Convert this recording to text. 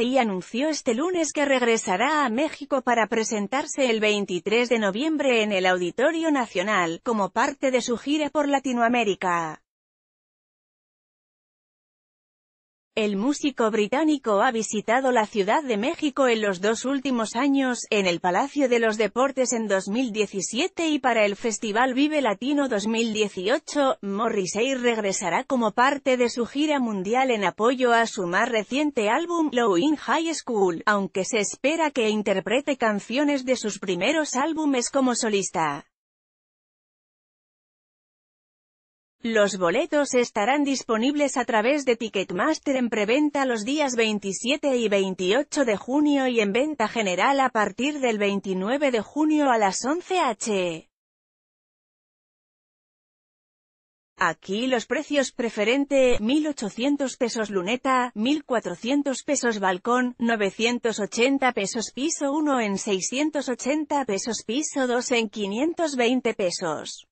y anunció este lunes que regresará a México para presentarse el 23 de noviembre en el Auditorio Nacional, como parte de su gira por Latinoamérica. El músico británico ha visitado la Ciudad de México en los dos últimos años, en el Palacio de los Deportes en 2017 y para el Festival Vive Latino 2018, Morrissey regresará como parte de su gira mundial en apoyo a su más reciente álbum, Low in High School, aunque se espera que interprete canciones de sus primeros álbumes como solista. Los boletos estarán disponibles a través de Ticketmaster en preventa los días 27 y 28 de junio y en venta general a partir del 29 de junio a las 11 h. Aquí los precios preferente, 1.800 pesos luneta, 1.400 pesos balcón, 980 pesos piso 1 en 680 pesos piso 2 en 520 pesos.